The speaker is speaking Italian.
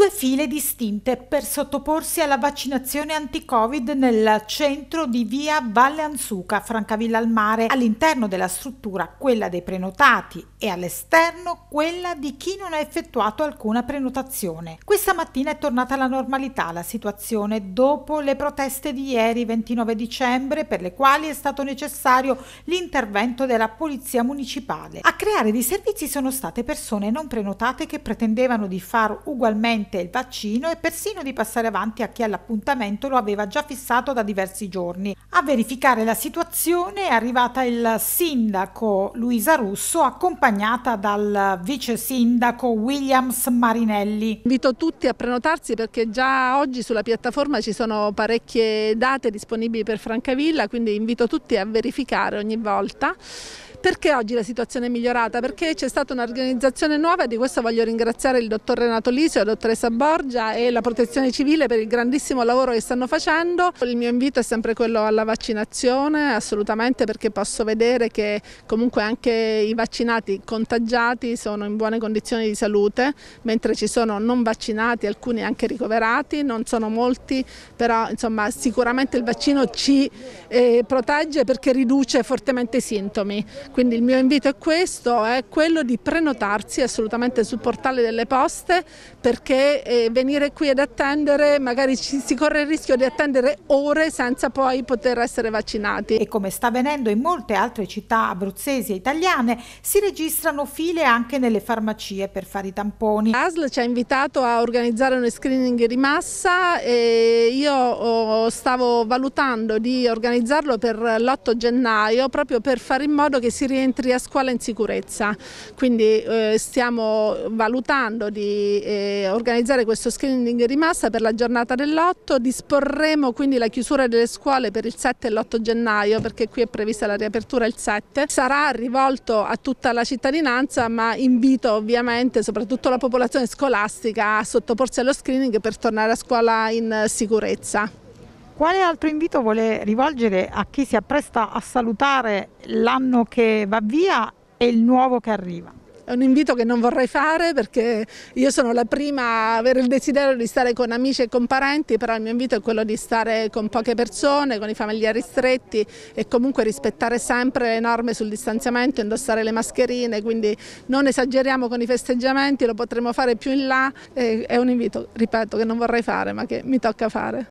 due file distinte per sottoporsi alla vaccinazione anti-Covid nel centro di via Valle Anzuca, Francavilla al Mare, all'interno della struttura quella dei prenotati e all'esterno quella di chi non ha effettuato alcuna prenotazione. Questa mattina è tornata alla normalità la situazione dopo le proteste di ieri 29 dicembre per le quali è stato necessario l'intervento della Polizia Municipale. A creare dei servizi sono state persone non prenotate che pretendevano di far ugualmente urgentemente il vaccino e persino di passare avanti a chi all'appuntamento lo aveva già fissato da diversi giorni. A verificare la situazione è arrivata il sindaco Luisa Russo accompagnata dal vice sindaco Williams Marinelli. Invito tutti a prenotarsi perché già oggi sulla piattaforma ci sono parecchie date disponibili per Francavilla, quindi invito tutti a verificare ogni volta. Perché oggi la situazione è migliorata? Perché c'è stata un'organizzazione nuova e di questo voglio ringraziare il dottor Renato Lisio, la dottoressa Borgia e la protezione civile per il grandissimo lavoro che stanno facendo. Il mio invito è sempre quello alla vaccinazione, assolutamente perché posso vedere che comunque anche i vaccinati contagiati sono in buone condizioni di salute, mentre ci sono non vaccinati, alcuni anche ricoverati, non sono molti, però insomma sicuramente il vaccino ci eh, protegge perché riduce fortemente i sintomi. Quindi il mio invito è questo, è quello di prenotarsi assolutamente sul portale delle poste perché eh, venire qui ad attendere magari ci, si corre il rischio di attendere ore senza poi poter essere vaccinati. E come sta avvenendo in molte altre città abruzzesi e italiane si registrano file anche nelle farmacie per fare i tamponi. ASL ci ha invitato a organizzare uno screening di massa e io oh, stavo valutando di organizzarlo per l'8 gennaio proprio per fare in modo che si si rientri a scuola in sicurezza. Quindi eh, stiamo valutando di eh, organizzare questo screening di massa per la giornata dell'8, disporremo quindi la chiusura delle scuole per il 7 e l'8 gennaio perché qui è prevista la riapertura il 7. Sarà rivolto a tutta la cittadinanza ma invito ovviamente soprattutto la popolazione scolastica a sottoporsi allo screening per tornare a scuola in sicurezza. Quale altro invito vuole rivolgere a chi si appresta a salutare l'anno che va via e il nuovo che arriva? È un invito che non vorrei fare perché io sono la prima a avere il desiderio di stare con amici e con parenti, però il mio invito è quello di stare con poche persone, con i familiari stretti e comunque rispettare sempre le norme sul distanziamento, indossare le mascherine, quindi non esageriamo con i festeggiamenti, lo potremo fare più in là, è un invito, ripeto, che non vorrei fare ma che mi tocca fare.